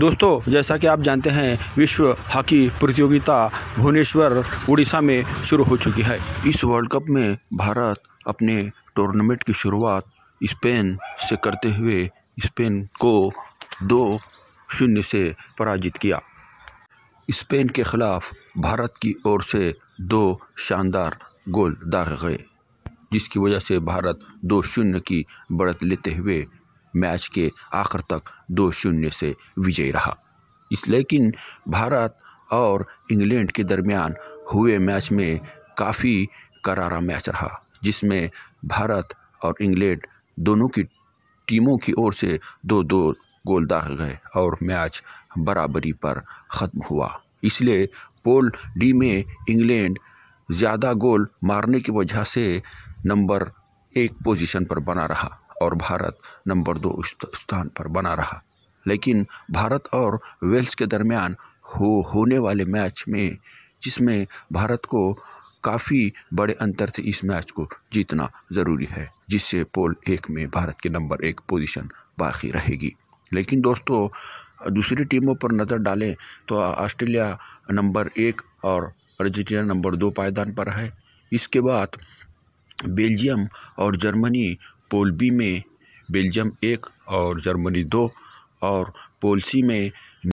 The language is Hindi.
दोस्तों जैसा कि आप जानते हैं विश्व हॉकी प्रतियोगिता भुवनेश्वर उड़ीसा में शुरू हो चुकी है इस वर्ल्ड कप में भारत अपने टूर्नामेंट की शुरुआत स्पेन से करते हुए स्पेन को दो शून्य से पराजित किया स्पेन के खिलाफ भारत की ओर से दो शानदार गोल दागे गए जिसकी वजह से भारत दो शून्य की बढ़त लेते हुए मैच के आखिर तक दो शून्य से विजयी रहा इस लेकिन भारत और इंग्लैंड के दरमियान हुए मैच में काफ़ी करारा मैच रहा जिसमें भारत और इंग्लैंड दोनों की टीमों की ओर से दो दो गोल दाग गए और मैच बराबरी पर ख़त्म हुआ इसलिए पोल डी में इंग्लैंड ज़्यादा गोल मारने की वजह से नंबर एक पोजीशन पर बना रहा और भारत नंबर दो स्थान पर बना रहा लेकिन भारत और वेल्स के दरमियान हो होने वाले मैच में जिसमें भारत को काफ़ी बड़े अंतर से इस मैच को जीतना ज़रूरी है जिससे पोल एक में भारत की नंबर एक पोजीशन बाकी रहेगी लेकिन दोस्तों दूसरी टीमों पर नज़र डालें तो ऑस्ट्रेलिया नंबर एक और अर्जेंटीना नंबर दो पायदान पर है इसके बाद बेल्जियम और जर्मनी पोल बी में बेल्जियम एक और जर्मनी दो और पोल सी में